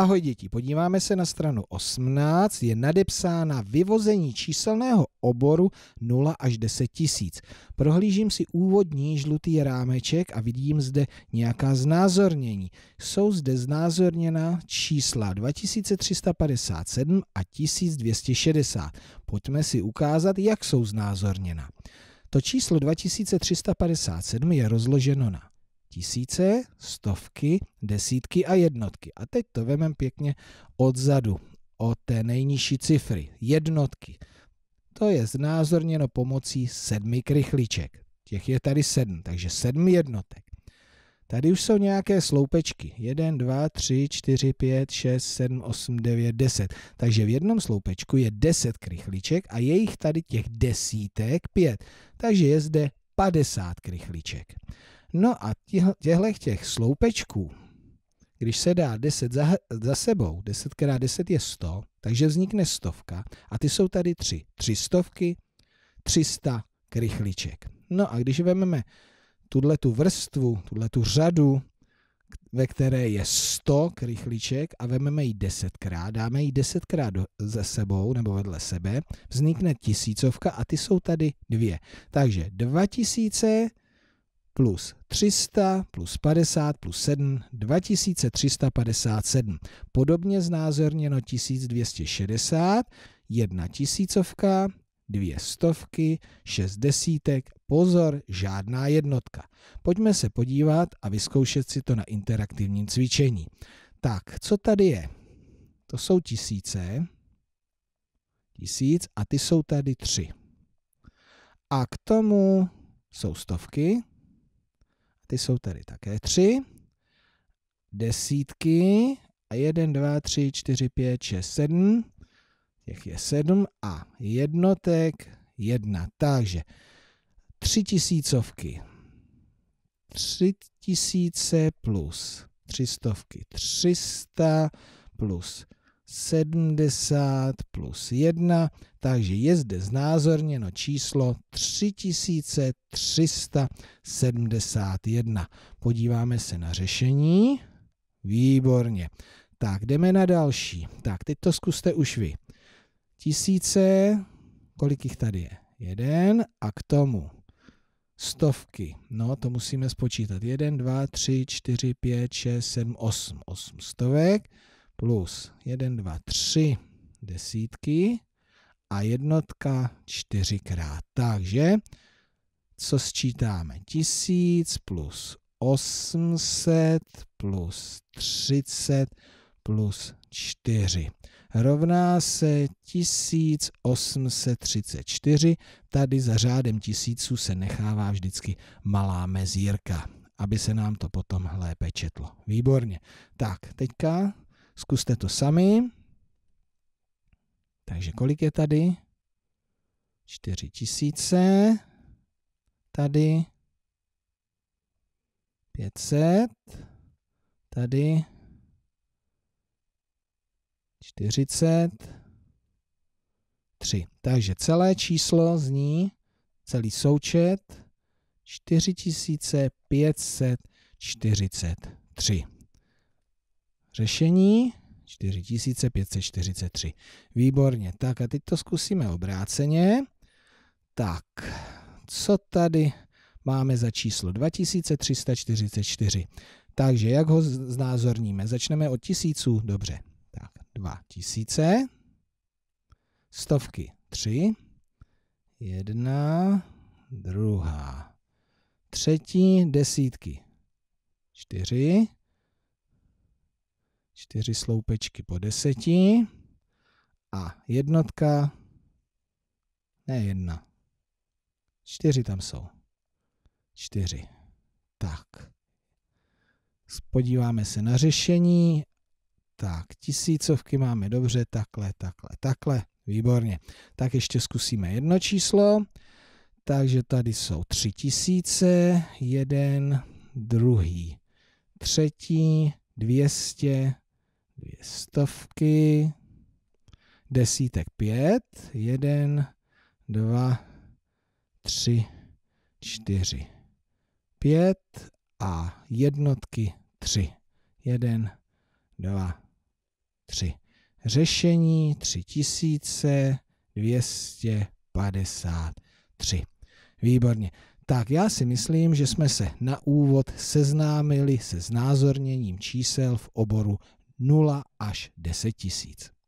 Ahoj děti, podíváme se na stranu 18, je nadepsána vyvození číselného oboru 0 až 10 tisíc. Prohlížím si úvodní žlutý rámeček a vidím zde nějaká znázornění. Jsou zde znázorněna čísla 2357 a 1260. Pojďme si ukázat, jak jsou znázorněna. To číslo 2357 je rozloženo na tisíce, stovky, desítky a jednotky. A teď to vememe pěkně odzadu, od té nejnižší cifry, jednotky. To je znázorněno pomocí sedmi krychliček. Těch je tady sedm, takže sedm jednotek. Tady už jsou nějaké sloupečky. 1, 2, 3, 4, 5, 6, 7, 8, 9, 10. Takže v jednom sloupečku je 10 krychliček a je jich tady těch desítek 5. Takže je zde 50 krychliček. No a těchto těch sloupečků, když se dá 10 za, za sebou, 10 x 10 je 100, takže vznikne stovka a ty jsou tady tři. Tři stovky, 300 krychliček. No a když vezmeme tuhle tu vrstvu, tuhle tu řadu, ve které je 100 krychliček a vezmeme ji 10krát, dáme ji 10krát za sebou nebo vedle sebe, vznikne tisícovka a ty jsou tady dvě. Takže 2000 plus 300 plus 50 plus 7 2357. Podobně znázorněno 1260, jedna tisícovka, dvě stovky, šest desítek, pozor, žádná jednotka. Pojďme se podívat a vyzkoušet si to na interaktivním cvičení. Tak, co tady je? To jsou tisíce, tisíc a ty jsou tady tři. A k tomu jsou stovky, ty jsou tady také tři, desítky a jeden, dva, tři, čtyři, pět, šest, sedm, těch je sedm a jednotek jedna. Takže tři tisícovky, tři tisíce plus tři stovky, tři sta plus 70 plus 1, takže je zde znázorněno číslo 3371. Podíváme se na řešení. Výborně. Tak, jdeme na další. Tak, teď to zkuste už vy. Tisíce, kolik jich tady je? Jeden a k tomu stovky. No, to musíme spočítat. Jeden, dva, tři, čtyři, pět, šest, sedm, osm. Osm stovek plus 1, 2, 3 desítky a jednotka čtyřikrát. Takže co sčítáme? 1000 plus 800 plus 30 plus 4 rovná se 1834. Tady za řádem tisíců se nechává vždycky malá mezírka, aby se nám to potom lépe četlo. Výborně. Tak, teďka Zkuste to sami. Takže kolik je tady? 4 tisíce. Tady 500. Tady 40. 3. Takže celé číslo zní, celý součet 4543 řešení 4543. Výborně, tak a teď to zkusíme obráceně. Tak, co tady máme za číslo 2344? Takže jak ho znázorníme? Začneme od tisíců, dobře. Tak, 2000, stovky 3, jedna, druhá, třetí, desítky 4, čtyři sloupečky po deseti a jednotka, ne jedna, čtyři tam jsou, čtyři. Tak, podíváme se na řešení, tak tisícovky máme dobře, takhle, takhle, takhle, výborně. Tak ještě zkusíme jedno číslo, takže tady jsou tři tisíce, jeden, druhý, třetí, 200, dvě stovky, desítek pět, jeden, dva, tři, čtyři, pět a jednotky tři. Jeden, dva, tři. Řešení tři tisíce dvěstě padesát tři. Výborně. Tak já si myslím, že jsme se na úvod seznámili se znázorněním čísel v oboru 0 až 10 tisíc.